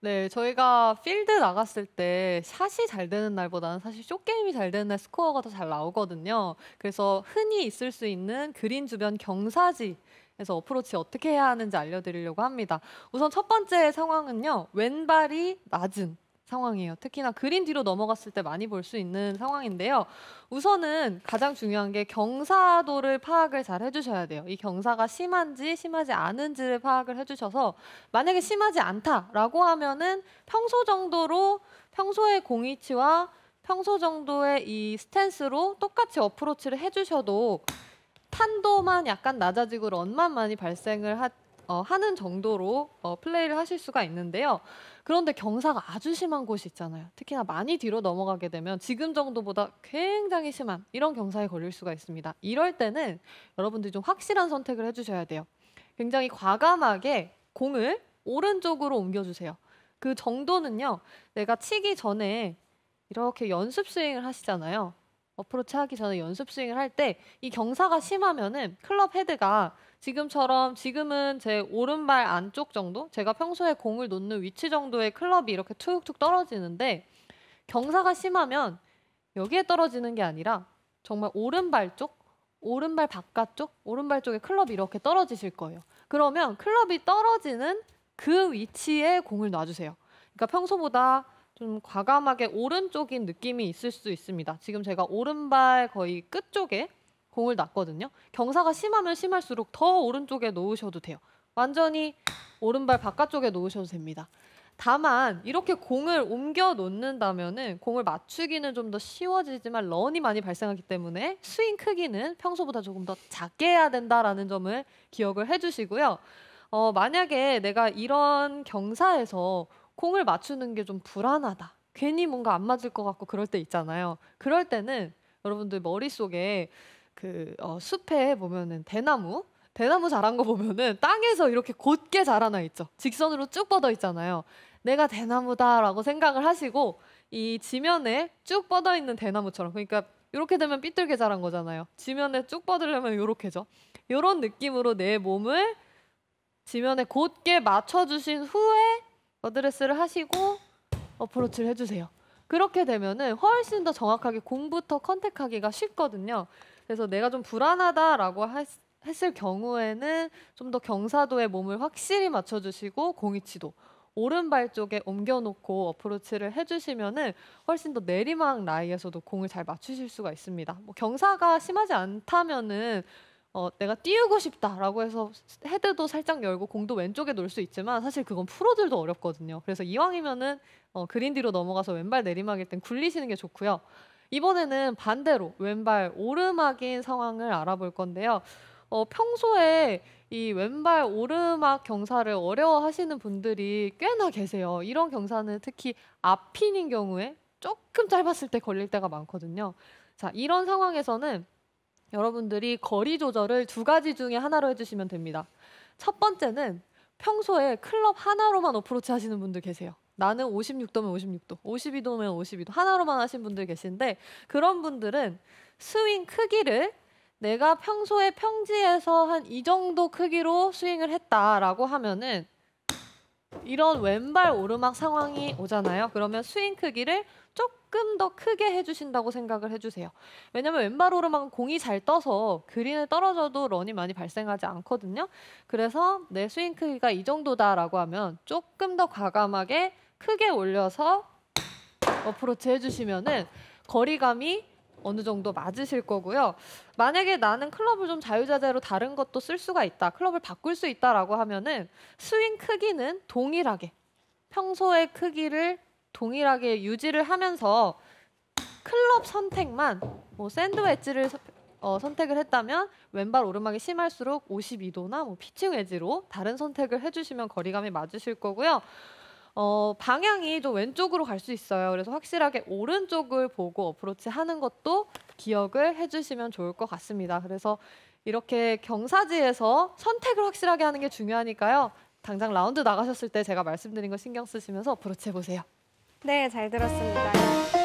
네, 저희가 필드 나갔을 때 샷이 잘 되는 날보다는 사실 쇼게임이 잘 되는 날 스코어가 더 잘 나오거든요. 그래서 흔히 있을 수 있는 그린 주변 경사지 에서 어프로치 어떻게 해야 하는지 알려드리려고 합니다. 우선 첫 번째 상황은요. 왼발이 낮은 상황이에요. 특히나 그린 뒤로 넘어갔을 때 많이 볼 수 있는 상황인데요. 우선은 가장 중요한 게 경사도를 파악을 잘 해주셔야 돼요. 이 경사가 심한지 심하지 않은지를 파악을 해주셔서 만약에 심하지 않다라고 하면은 평소 정도로 평소의 공위치와 평소 정도의 이 스탠스로 똑같이 어프로치를 해주셔도 탄도만 약간 낮아지고 런만 많이 발생을 하, 어, 하는 정도로 어, 플레이를 하실 수가 있는데요. 그런데 경사가 아주 심한 곳이 있잖아요. 특히나 많이 뒤로 넘어가게 되면 지금 정도보다 굉장히 심한 이런 경사에 걸릴 수가 있습니다. 이럴 때는 여러분들이 좀 확실한 선택을 해주셔야 돼요. 굉장히 과감하게 공을 오른쪽으로 옮겨주세요. 그 정도는요, 내가 치기 전에 이렇게 연습 스윙을 하시잖아요. 어프로치 하기 전에 연습 스윙을 할 때 이 경사가 심하면은 클럽 헤드가 지금처럼 지금은 제 오른발 안쪽 정도 제가 평소에 공을 놓는 위치 정도의 클럽이 이렇게 툭툭 떨어지는데 경사가 심하면 여기에 떨어지는 게 아니라 정말 오른발 쪽 오른발 바깥쪽 오른발 쪽에 클럽이 이렇게 떨어지실 거예요 그러면 클럽이 떨어지는 그 위치에 공을 놔주세요 그러니까 평소보다 좀 과감하게 오른쪽인 느낌이 있을 수 있습니다. 지금 제가 오른발 거의 끝 쪽에 공을 놨거든요. 경사가 심하면 심할수록 더 오른쪽에 놓으셔도 돼요. 완전히 오른발 바깥쪽에 놓으셔도 됩니다. 다만 이렇게 공을 옮겨 놓는다면은 공을 맞추기는 좀 더 쉬워지지만 런이 많이 발생하기 때문에 스윙 크기는 평소보다 조금 더 작게 해야 된다라는 점을 기억을 해주시고요. 어, 만약에 내가 이런 경사에서 공을 맞추는 게 좀 불안하다. 괜히 뭔가 안 맞을 것 같고 그럴 때 있잖아요. 그럴 때는 여러분들 머릿속에 그 어, 숲에 보면은 대나무 대나무 자란 거 보면은 땅에서 이렇게 곧게 자라나 있죠. 직선으로 쭉 뻗어 있잖아요. 내가 대나무다라고 생각을 하시고 이 지면에 쭉 뻗어 있는 대나무처럼 그러니까 이렇게 되면 삐뚤게 자란 거잖아요. 지면에 쭉 뻗으려면 이렇게죠. 이런 느낌으로 내 몸을 지면에 곧게 맞춰주신 후에 어드레스를 하시고 어프로치를 해주세요. 그렇게 되면은 훨씬 더 정확하게 공부터 컨택하기가 쉽거든요. 그래서 내가 좀 불안하다라고 했, 했을 경우에는 좀 더 경사도의 몸을 확실히 맞춰주시고 공이치도 오른발 쪽에 옮겨놓고 어프로치를 해주시면은 훨씬 더 내리막 라이에서도 공을 잘 맞추실 수가 있습니다. 뭐 경사가 심하지 않다면은 어, 내가 띄우고 싶다라고 해서 헤드도 살짝 열고 공도 왼쪽에 놓을 수 있지만 사실 그건 프로들도 어렵거든요. 그래서 이왕이면은 어, 그린 뒤로 넘어가서 왼발 내리막일 땐 굴리시는 게 좋고요. 이번에는 반대로 왼발 오르막인 상황을 알아볼 건데요. 어, 평소에 이 왼발 오르막 경사를 어려워하시는 분들이 꽤나 계세요. 이런 경사는 특히 앞핀인 경우에 조금 짧았을 때 걸릴 때가 많거든요. 자, 이런 상황에서는 여러분들이 거리 조절을 두 가지 중에 하나로 해주시면 됩니다. 첫 번째는 평소에 클럽 하나로만 어프로치 하시는 분들 계세요. 나는 56도면 56도, 52도면 52도 하나로만 하신 분들 계신데 그런 분들은 스윙 크기를 내가 평소에 평지에서 한 이 정도 크기로 스윙을 했다라고 하면은 이런 왼발 오르막 상황이 오잖아요. 그러면 스윙 크기를 조금 조금 더 크게 해주신다고 생각을 해주세요. 왜냐면 왼발 오르막은 공이 잘 떠서 그린에 떨어져도 런이 많이 발생하지 않거든요. 그래서 내 스윙 크기가 이 정도다라고 하면 조금 더 과감하게 크게 올려서 어프로치 해주시면은 거리감이 어느 정도 맞으실 거고요. 만약에 나는 클럽을 좀 자유자재로 다른 것도 쓸 수가 있다, 클럽을 바꿀 수 있다라고 하면은 스윙 크기는 동일하게 평소의 크기를 동일하게 유지를 하면서 클럽 선택만 뭐 샌드웨지를 어, 선택을 했다면 왼발 오르막이 심할수록 52도나 뭐 피칭 웨지로 다른 선택을 해주시면 거리감이 맞으실 거고요. 어, 방향이 좀 왼쪽으로 갈 수 있어요. 그래서 확실하게 오른쪽을 보고 어프로치 하는 것도 기억을 해주시면 좋을 것 같습니다. 그래서 이렇게 경사지에서 선택을 확실하게 하는 게 중요하니까요. 당장 라운드 나가셨을 때 제가 말씀드린 거 신경 쓰시면서 어프로치 해보세요. 네, 잘 들었습니다.